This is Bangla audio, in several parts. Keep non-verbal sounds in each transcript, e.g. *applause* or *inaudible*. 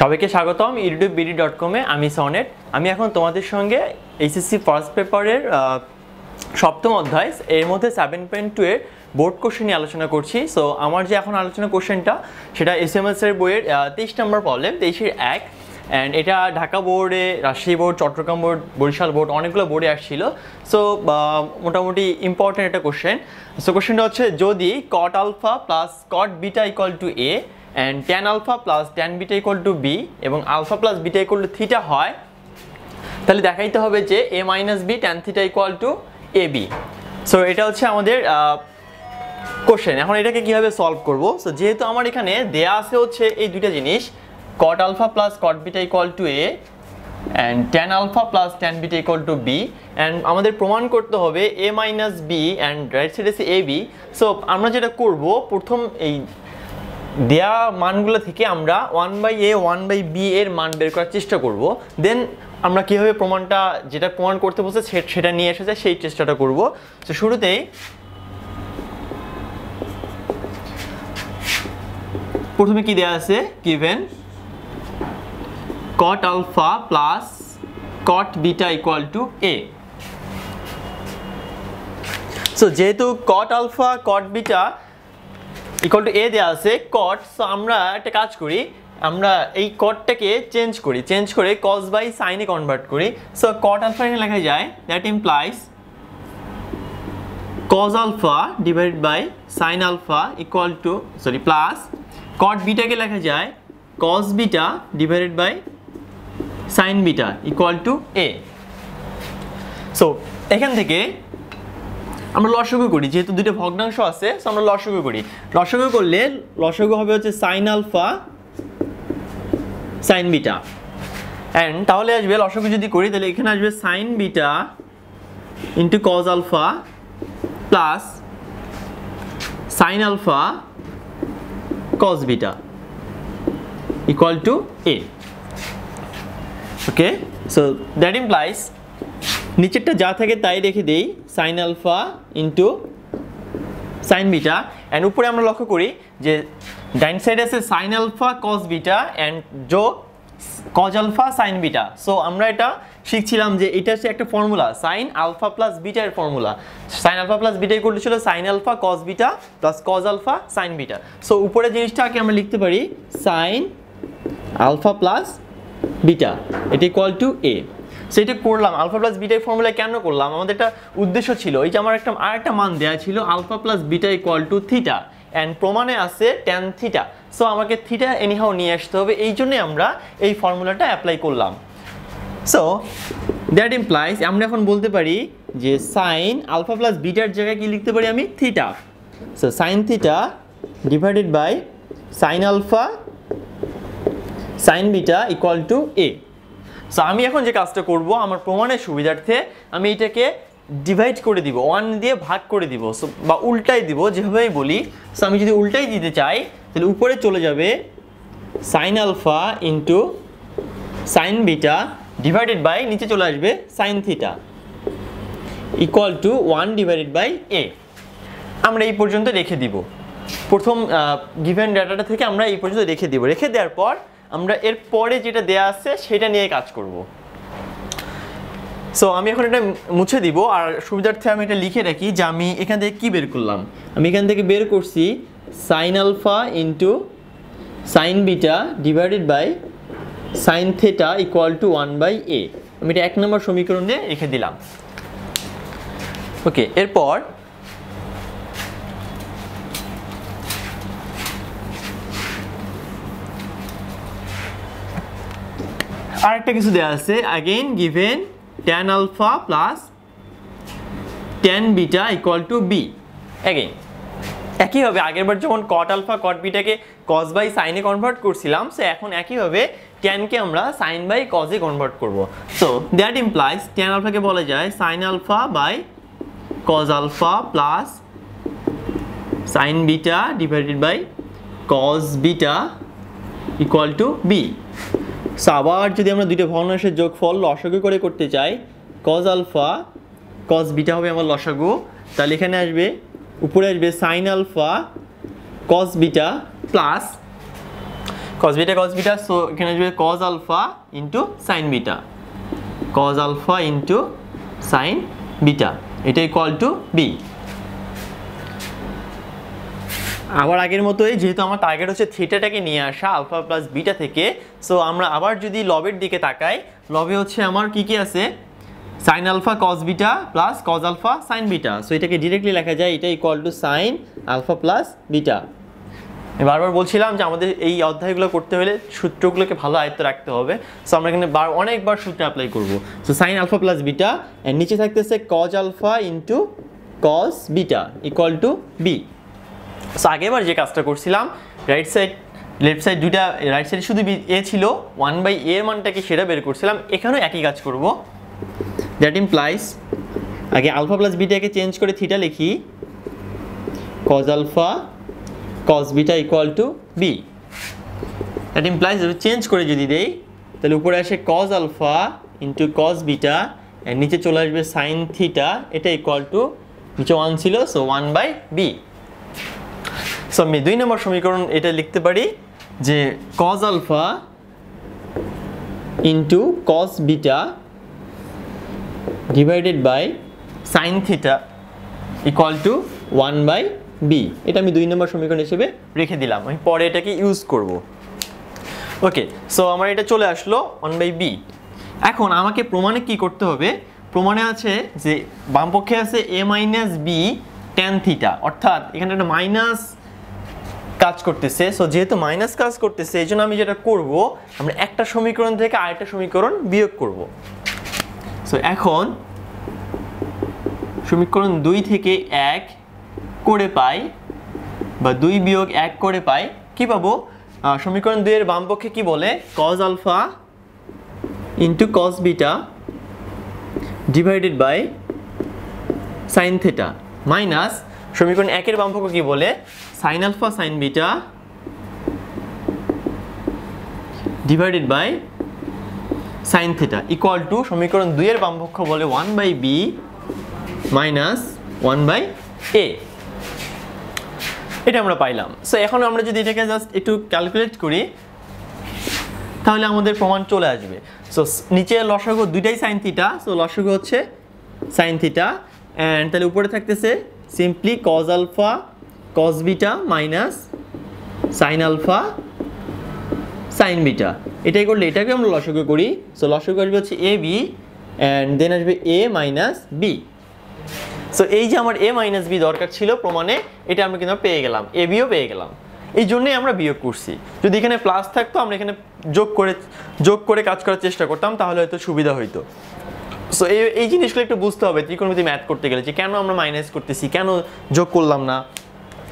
সবাইকে স্বাগতম ইউটিউব বিডি ডট কমে আমি সনেট আমি এখন তোমাদের সঙ্গে এইচএসসি ফার্স্ট পেপারের সপ্তম অধ্যায় এর মধ্যে সেভেন পয়েন্ট টু এর বোর্ড কোশ্চেন নিয়ে আলোচনা করছি সো আমার যে এখন আলোচনা কোশ্চেনটা সেটা এস এম এসের বইয়ের তেইশ নম্বর প্রবলেম তেইশের এক অ্যান্ড এটা ঢাকা বোর্ডে Rajshahi board Chittagong board Barisal board অনেকগুলো বোর্ডে আসছিল সো মোটামুটি ইম্পর্ট্যান্ট একটা কোশ্চেন সো কোশ্চেনটা হচ্ছে যদি cot alpha plus cot beta equal to A and tan alpha plus tan beta equal to B এবং alpha plus beta equal to theta হয় তাহলে দেখাইতে হবে যে A minus B tan theta equal to A B so এটা হচ্ছে আমাদের কোশ্চেন এখন এটাকে কীভাবে সলভ করবো সো যেহেতু আমার এখানে দেয়া আছে হচ্ছে এই দুইটা জিনিস cot alpha plus cot beta equal to A and tan alpha plus tan beta equal to B and আমাদের প্রমাণ করতে হবে A minus B and right side এসে এ বি সো আমরা যেটা করব প্রথম এই দেয়া মানগুলো থেকে আমরা one by A one by B এর মান বের করার চেষ্টা করব দেন আমরা কীভাবে প্রমাণটা যেটা প্রমাণ করতে বসে সেটা নিয়ে এসেছে সেই চেষ্টাটা করব তো শুরুতেই প্রথমে কি দেয়া আছে given cot alpha plus cot beta equal to A so যেহেতু cot alpha cot beta equal to A দেওয়া আছে কট সো আমরা একটা কাজ করি আমরা এই কটটাকে চেঞ্জ করি চেঞ্জ করে কস বাই সাইনে কনভার্ট করি সো কট আলফা এখানে লেখা যায় that implies cos alpha divide by sine alpha equal to sorry plus cot বিটাকে লেখা যায় cos beta divided by sine beta equal to A so এখান থেকে আমরা লসগু করি যেহেতু দুটো ভগ্নাংশ আছে আমরা লসগু করি লসগু করলে লসগু হবে হচ্ছে sine alpha sine beta and তাহলে আসবে লসগু যদি করি তাহলে এখানে আসবে sine beta into cos alpha plus sine alpha cos beta equal to A okay so that implies নিচেরটা যা থাকে তাই রেখে দেই sine alpha into sine beta and উপরে আমরা লক্ষ্য করি যে ডাইন সাইডে আছে sine alpha cos beta and জো cos alpha sine beta so আমরা এটা শিখছিলাম যে এটা হচ্ছে একটা ফর্মুলা সাইন আলফা প্লাস বিটার ফর্মুলা সাইন আলফা প্লাস বিটাই করতে ছিল sine alpha cos beta plus cos alpha sine beta so উপরে জিনিসটাকে আমরা লিখতে পারি সাইন আলফা প্লাস বিটা এটা ইকুয়াল টু এ সেটা করলাম আলফা প্লাস বিটাই ফর্মুলা কেন করলাম আমাদের একটা উদ্দেশ্য ছিল এই যে আমার একটা আর একটা মান দেওয়া ছিল alpha plus beta equal to theta and প্রমাণে আছে ট্যান থিটা সো আমাকে থিটা এনিহাও নিয়ে আসতে হবে এই জন্যে আমরা এই ফর্মুলাটা অ্যাপ্লাই করলাম সো দ্যাট ইমপ্লাইজ আমরা এখন বলতে পারি যে সাইন আলফা প্লাস বিটার জায়গায় কী লিখতে পারি আমি theta so sine theta divided by sine alpha sine beta equal to A so আচ্ছা, আমি এখন যে কাজটা করব আমার প্রমাণের সুবিধার্থে আমি এটাকে ডিভাইড করে দিব ওয়ান দিয়ে ভাগ করে দিব সো বা উল্টাই দিব যেভাবেই বলি সো আমি যদি উল্টাই দিতে চাই তাহলে উপরে চলে যাবে sine alpha into sine beta divided by নিচে চলে আসবে sine theta equal to one divided by a আমরা এই পর্যন্ত রেখে দিব প্রথম গিভেন ডাটাটা থেকে আমরা এই পর্যন্ত রেখে দিব রেখে দেওয়ার পর আমরা এর পরে যেটা দেয়া আছে সেটা নিয়ে কাজ করব সো আমি এখন এটা মুছে দিব আর সুবিধার্থে আমি এটা লিখে রাখি যে আমি এখান থেকে কি বের করলাম আমি এখান থেকে বের করছি sine alpha into sine beta divided by sine theta equal to one by a আমি এটা এক নম্বর সমীকরণ দিয়ে রেখে দিলাম ওকে এরপর আরেকটা কিছু দেওয়া আছে again given tan alpha plus tan beta equal to b again একইভাবে আগেরবার যখন কট আলফা কট বিটাকে কজ বাই সাইনে কনভার্ট করছিলাম সো এখন একইভাবে ট্যানকে আমরা সাইন বাই কজে কনভার্ট করব সো দ্যাট ইমপ্লাইজ ট্যান আলফাকে বলা যায় sine alpha by cos alpha plus sine beta divided by cos beta equal to b so আবার যদি আমরা দুইটা ভগ্নাংশের যোগফল লসাগু করে করতে চাই কজ আলফা কজ বিটা হবে আমার লসাগু তাহলে এখানে আসবে উপরে আসবে sine alpha cos beta plus cos beta cos beta so এখানে আসবে cos alpha into sine beta cos alpha into sine beta এটা ইকুয়াল টু বি আবার আগের মতোই যেহেতু আমার টার্গেট হচ্ছে থিটাটাকে নিয়ে আসা আলফা প্লাস বিটা থেকে সো আমরা আবার যদি লবের দিকে তাকাই লবে হচ্ছে আমার কি কি আছে sine alpha cos beta plus cos alpha sine beta so এটাকে ডিরেক্টলি লেখা যায় এটা equal to sine alpha plus beta বারবার বলছিলাম যে আমাদের এই অধ্যায়গুলো করতে হলে সূত্রগুলোকে ভালো আয়ত্ত রাখতে হবে সো আমরা এখানে বার অনেকবার সূত্র অ্যাপ্লাই করব so sine alpha plus beta নিচে থাকতেছে cos alpha into cos beta equal to b so আগেবার যে কাজটা করছিলাম রাইট সাইড লেফট সাইড দুইটা রাইট সাইড শুধু এ ছিল ওয়ান বাই এর মানটাকে সেটা বের করছিলাম এখানেও একই কাজ করব দ্যাট ইমপ্লাইস আগে আলফা প্লাস বিটাকে চেঞ্জ করে থিটা লিখি cos alpha cos beta equal to b that implies change করে যদি দেই তাহলে উপরে আসে cos alpha into cos beta নিচে চলে আসবে সাইন থিটা এটা ইকুয়াল টু নিচে ওয়ান ছিল so one by b so আমি দুই নম্বর সমীকরণ এটা লিখতে পারি যে cos alpha into cos beta divided by sine theta equal to one by b এটা আমি দুই নম্বর সমীকরণ হিসেবে রেখে দিলাম আমি পরে এটাকে ইউজ করব ওকে সো আমার এটা চলে আসলো ওয়ান বাই বি এখন আমাকে প্রমাণে কি করতে হবে প্রমাণে আছে যে বামপক্ষে আছে a minus b tan theta অর্থাৎ এখানে একটা মাইনাস কাজ করতেছে সো যেহেতু মাইনাস কাজ করতেছে এই জন্য আমি যেটা করব আমরা একটা সমীকরণ থেকে আরেকটা সমীকরণ বিয়োগ করব সো এখন সমীকরণ দুই থেকে এক করে পাই বা দুই বিয়োগ এক করে পাই কি পাবো সমীকরণ দুইয়ের বামপক্ষে কি বলে cos alpha into cos beta divided by sine theta minus সমীকরণ একের বামপক্ষ কি বলে sin alpha sin beta divided by sin theta equal to সমীকরণ দুইয়ের বামপক্ষ বলে one by b minus one by a এটা আমরা পাইলাম সো এখন আমরা যদি এটাকে জাস্ট একটু ক্যালকুলেট করি তাহলে আমাদের প্রমাণ চলে আসবে সো নিচে লসাগু দুইটাই সাইন থিটা সো লসাগু হচ্ছে সাইন থিটা অ্যান্ড তাহলে উপরে থাকতেছে simply cos alpha cos beta minus sine alpha sine beta এটাই করলে এটাকে আমরা লসকে করি সো লসকে আসবে হচ্ছে এ বি অ্যান্ড দেন আসবে এ মাইনাস বি সো এই যে আমার এ মাইনাস বি দরকার ছিল প্রমাণে এটা আমরা কিন্তু পেয়ে গেলাম এ বিও পেয়ে গেলাম এই জন্যই আমরা বিয়োগ করছি যদি এখানে প্লাস থাকতো আমরা এখানে যোগ করে যোগ করে কাজ করার চেষ্টা করতাম তাহলে হয়তো সুবিধা হইতো সো এই এই জিনিসগুলো একটু বুঝতে হবে ত্রিকোণমিতি ম্যাথ করতে গেলে যে কেন আমরা মাইনাস করতেছি কেন যোগ করলাম না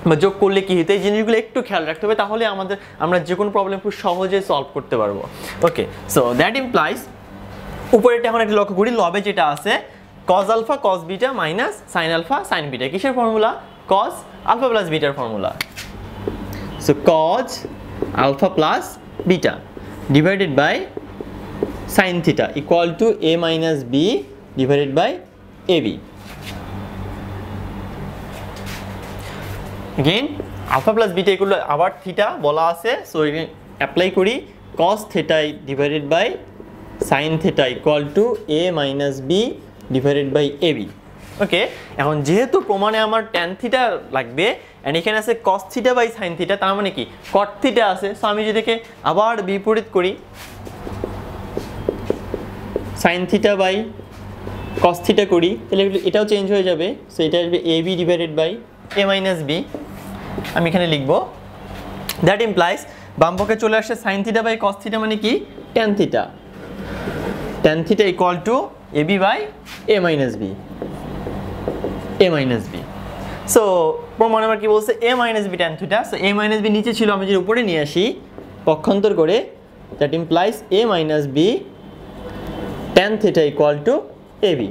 বা যোগ করলে কী হতো এই জিনিসগুলো একটু খেয়াল রাখতে হবে তাহলে আমাদের আমরা যে কোনো প্রবলেম খুব সহজে সলভ করতে পারবো ওকে সো দ্যাট ইমপ্লাইজ উপরেটা এখন একটা লক্ষ্য করি লবে যেটা আছে cos alpha cos beta minus sine alpha sine beta কিসের ফর্মুলা কজ আলফা প্লাস বিটার formula so cos alpha plus beta divided by sine theta equal to a minus b divided by a b again alpha plus beta এগুলো আবার থিটা বলা আছে সো অ্যাপ্লাই করি কস থেটাই divided by sine theta equal to a minus b divided by a b okay এখন যেহেতু প্রমাণে আমার ট্যান থিটা লাগবে অ্যান্ড এখানে আছে cos theta by sine theta তার মানে কি কট থিটা আছে সো আমি যেটাকে আবার বিপরীত করি sine theta by cos theta করি তাহলে এটাও চেঞ্জ হয়ে যাবে সো এটা আসবে a b divided by a minus b আমি এখানে লিখব দ্যাট ইমপ্লাইজ বামপক্ষে চলে আসে sine theta by cos theta মানে কি tan theta tan theta equal to A b by a minus b a minus b so প্রমাণ আমার কি বলছে a minus b tan theta so a minus b নিচে ছিল আমি যদি উপরে নিয়ে আসি পক্ষান্তর করে that implies a minus b tan theta equal to A B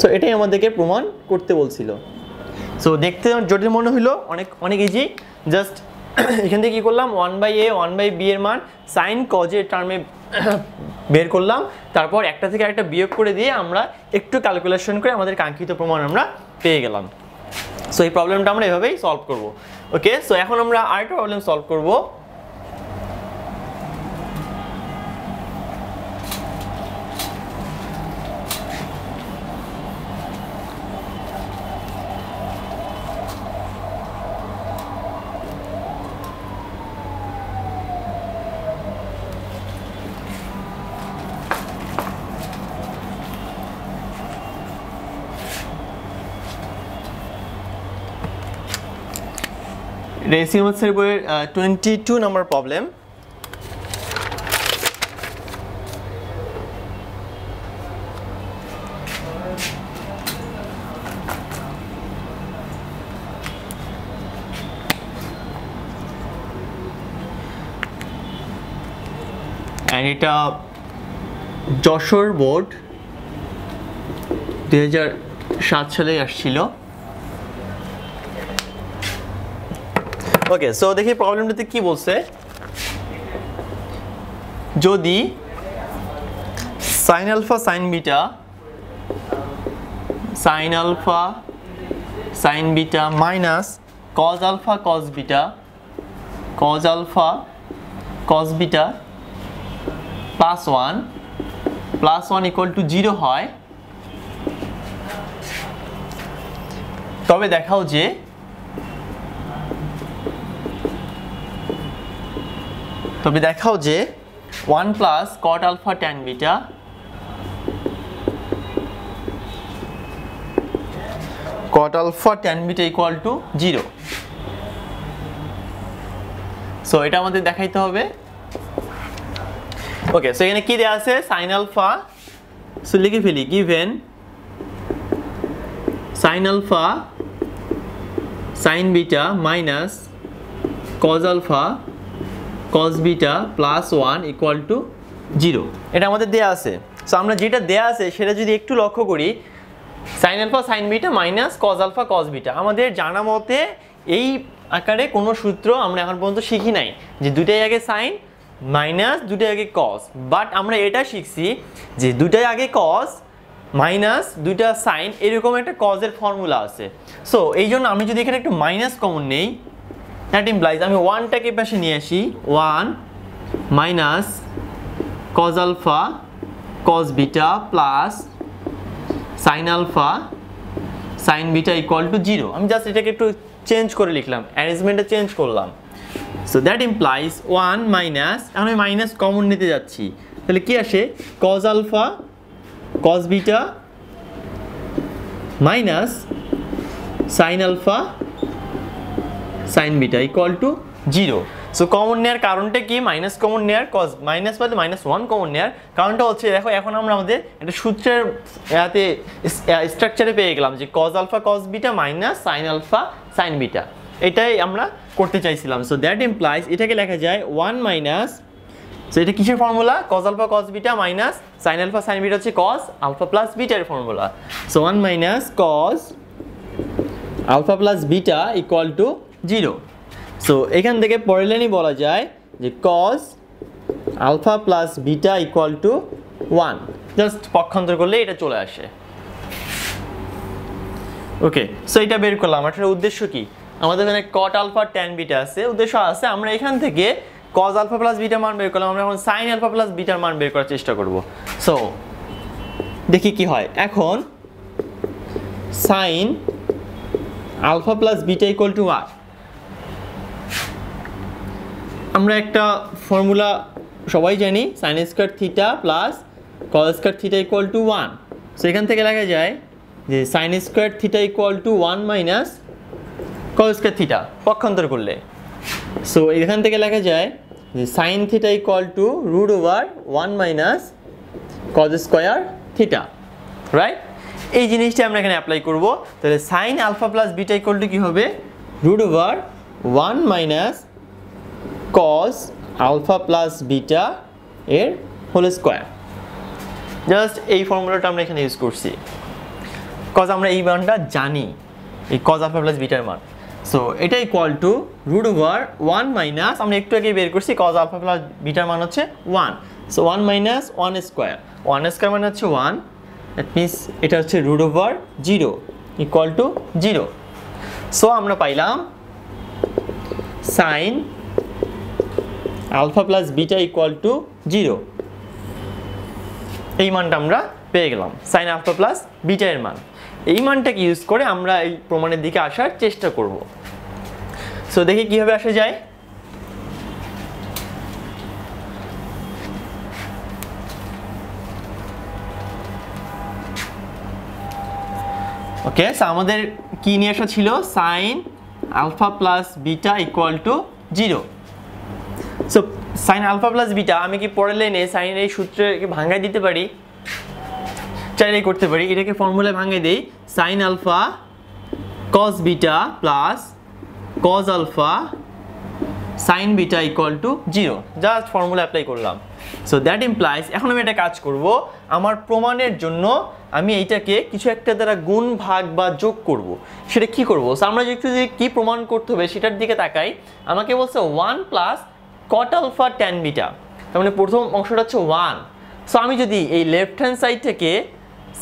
so এটাই আমাদেরকে প্রমাণ করতে বলছিল সো দেখতে জটিল মনে হলো অনেক অনেক ইজি জাস্ট *coughs* এখান থেকে কী করলাম one by A one by B এর মান সাইন কজের টার্মে বের করলাম তারপর একটা থেকে একটা বিয়োগ করে দিয়ে আমরা একটু ক্যালকুলেশন করে আমাদের কাঙ্ক্ষিত প্রমাণ আমরা পেয়ে গেলাম সো এই প্রবলেমটা আমরা এভাবেই সলভ করব ওকে সো এখন আমরা আরেকটা প্রবলেম সলভ করবো রেসিং হোমসের বইয়ের টোয়েন্টি টু নাম্বার প্রবলেম এটা যশোর বোর্ড দু সাত সালে আসছিল ওকে সো দেখি প্রবলেমটাতে কি বলছে যদি sine alpha sine beta sine alpha sine beta minus cos alpha cos beta cos alpha cos beta plus one plus one equal to zero হয় তবে দেখাও যে তুমি দেখাও যে one plus cot alpha tan beta cot alpha tan beta equal to zero so এটা আমাদের দেখাইতে হবে ওকে সো এখানে কি দেওয়া আছে সাইন আলফা সো লিখে ফেলি given sine alpha sine beta minus cos alpha cos beta plus one equal to zero এটা আমাদের দেয়া আছে সো আমরা যেটা দেয়া আছে সেটা যদি একটু লক্ষ্য করি sine alpha sine beta minus cos alpha cos beta আমাদের জানা মতে এই আকারে কোনো সূত্র আমরা এখন পর্যন্ত শিখি নাই যে দুটাই আগে সাইন মাইনাস দুটাই আগে cos বাট আমরা এটা শিখছি যে দুটাই আগে cos মাইনাস দুইটা সাইন এরকম একটা কজের ফর্মুলা আছে সো এই জন্য আমি যদি এখানে একটু মাইনাস কমন নেই দ্যাট ইমপ্লাইজ আমি ওয়ানটাকে পাশে নিয়ে আসি one minus cos alpha cos beta plus sine alpha sine beta equal to zero আমি জাস্ট এটাকে একটু চেঞ্জ করে লিখলাম অ্যারেঞ্জমেন্টটা চেঞ্জ করলাম so that implies one minus এখন আমি মাইনাস কমন নিতে যাচ্ছি তাহলে কি আসে cos alpha cos beta minus sine alpha sin beta equal to zero so common নেয়ার কারণটা কি মাইনাস কমন নেয়ার কজ মাইনাস বাদে মাইনাস ওয়ান কমন নেয়ার কারণটা হচ্ছে দেখো এখন আমরা আমাদের একটা সূত্রের এতে স্ট্রাকচারে পেয়ে গেলাম যে cos alpha cos beta minus sine alpha sine beta এটাই আমরা করতে চাইছিলাম সো দ্যাট ইমপ্লাইজ এটাকে লেখা যায় ওয়ান মাইনাস সো এটা কিসের formula cos alpha cos beta minus sine alpha sine beta হচ্ছে কজ আলফা প্লাস বিটার formula so one minus cos alpha plus beta equal to zero so এখান থেকে পরের লাইনই বলা যায় যে cos alpha plus beta equal to one just পক্ষান্তর করলে এটা চলে আসে ওকে সো এটা বের করলাম এটার উদ্দেশ্য কি আমাদের এখানে কট আলফা ট্যান বিটা আছে উদ্দেশ্য আছে আমরা এখান থেকে কজ আলফা প্লাস বিটা মান বের করলাম আমরা এখন সাইন আলফা প্লাস বিটার মান বের করার চেষ্টা করব সো দেখি কি হয় এখন sine alpha plus beta equal to one আমরা একটা ফর্মুলা সবাই জানি sine square theta plus cos square theta equal to one সেখান থেকে লেখা যায় যে sine square theta equal to one minus cos square theta পক্ষান্তর করলে সো এখান থেকে লেখা যায় যে sine theta equal to root over one minus cos square theta right এই জিনিসটি আমরা এখানে অ্যাপ্লাই করব তাহলে sine alpha plus beta equal to কী হবে root over one minus cos alpha plus beta এর হোল স্কোয়ার জাস্ট এই ফর্মুলাটা আমরা এখানে ইউজ করছি কজ আমরা এই মানটা জানি এই কজ আলফা প্লাস বিটার মান সো এটা equal to root over one minus আমরা একটু আগে বের করছি কজ আলফা প্লাস বিটার মান হচ্ছে one so one minus one square one square মানে হচ্ছে ওয়ান দ্যাট মিনস এটা হচ্ছে root over zero equal to zero so আমরা পাইলাম sine alpha plus beta equal to zero এই মানটা আমরা পেয়ে গেলাম সাইন আলফা প্লাস বিটা এর মান এই মানটাকে ইউজ করে আমরা এই প্রমাণের দিকে আসার চেষ্টা করব সো দেখি কীভাবে আসা যায় ওকে সো আমাদের কী নিয়ে আসা ছিল sine alpha plus beta equal to zero so sine alpha plus beta আমি কি পরের লেনে সাইন এই সূত্রকে ভাঙ্গাই দিতে পারি চাইলেই করতে পারি এটাকে ফর্মুলায় ভাঙ্গাই দিই sine alpha cos beta plus cos alpha sine beta equal to zero just formula apply করলাম সো দ্যাট ইমপ্লাইজ এখন আমি এটা কাজ করব আমার প্রমাণের জন্য আমি এইটাকে কিছু একটা দ্বারা গুণ ভাগ বা যোগ করব। সেটা কি করব সো আমরা একটু যদি কী প্রমাণ করতে হবে সেটার দিকে তাকাই আমাকে বলছে one plus cot alpha tan beta তার মানে প্রথম অংশটা হচ্ছে ওয়ান সো আমি যদি এই লেফট হ্যান্ড সাইড থেকে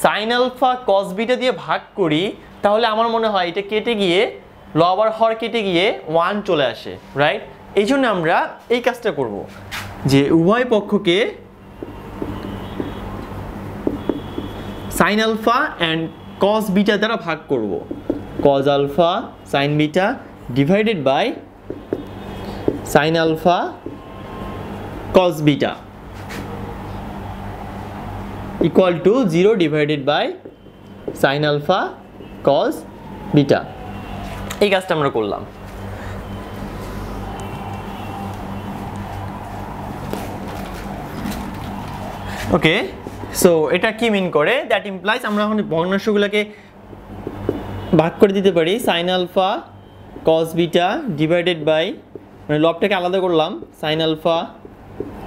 সাইন আলফা কস বিটা দিয়ে ভাগ করি তাহলে আমার মনে হয় এটা কেটে গিয়ে লবার হর কেটে গিয়ে ওয়ান চলে আসে রাইট এই জন্য আমরা এই কাজটা করব যে উভয় পক্ষকে sine alpha and cos beta দ্বারা ভাগ করব cos alpha sine beta divided by sine alpha cos beta equal to zero divided by sine alpha cos beta এই কাজটা আমরা করলাম ওকে সো এটা কি মিন করে দ্যাট ইমপ্লাইজ আমরা এখন ভগ্নাংশগুলোকে ভাগ করে দিতে পারি sine alpha cos beta divided by মানে লবটাকে আলাদা করলাম sine alpha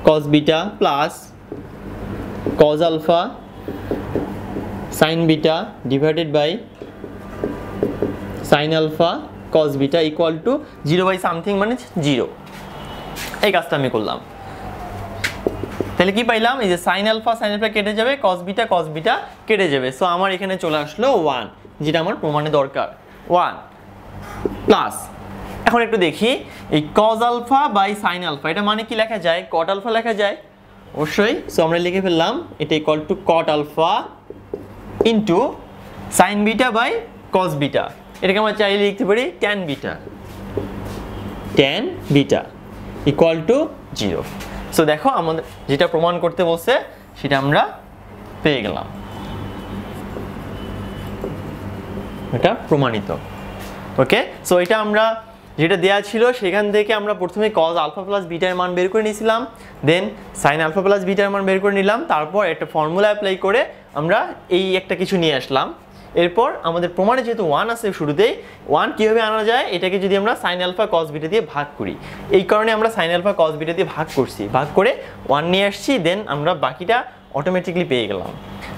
cos beta plus cos alpha sine beta divided by sine alpha cos beta equal to zero by something মানে জিরো এই কাজটা আমি করলাম তাহলে কি পাইলাম এই যে সাইন আলফা সাইন আলফা কেটে যাবে কস বিটা কস বিটা কেটে যাবে সো আমার এখানে চলে আসলো ওয়ান যেটা আমার প্রমাণে দরকার ওয়ান প্লাস এখন একটু দেখি এই cos alpha by sine alpha এটা মানে কি লেখা যায় কট আলফা লেখা যায় অবশ্যই সো আমরা লিখে ফেললাম এটা equal to cot alpha into sine beta by cos beta এটাকে আমরা চাইলে লিখতে পারি tan beta tan beta equal to zero so দেখো আমাদের যেটা প্রমাণ করতে বলছে সেটা আমরা পেয়ে গেলাম এটা প্রমাণিত ওকে সো এটা আমরা যেটা দেওয়া ছিল সেখান থেকে আমরা প্রথমে কজ আলফা প্লাস বিটার মান বের করে নিয়েছিলাম দেন সাইন আলফা প্লাস বিটার মান বের করে নিলাম তারপর একটা ফর্মুলা অ্যাপ্লাই করে আমরা এই একটা কিছু নিয়ে আসলাম এরপর আমাদের প্রমাণে যেহেতু ওয়ান আছে শুরুতেই ওয়ান কীভাবে আনা যায় এটাকে যদি আমরা সাইন আলফা কজ বিটা দিয়ে ভাগ করি এই কারণে আমরা সাইন আলফা কজ বিটা দিয়ে ভাগ করছি ভাগ করে ওয়ান নিয়ে আসছি দেন আমরা বাকিটা অটোমেটিকলি পেয়ে গেলাম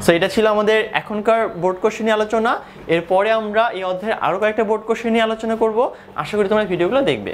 সো এটা ছিল আমাদের এখনকার বোর্ড কোশ্চেন নিয়ে আলোচনা এরপরে আমরা এই অধ্যায়ের আরও কয়েকটা বোর্ড কোশ্চেন নিয়ে আলোচনা করব আশা করি তোমরা ভিডিওগুলো দেখবে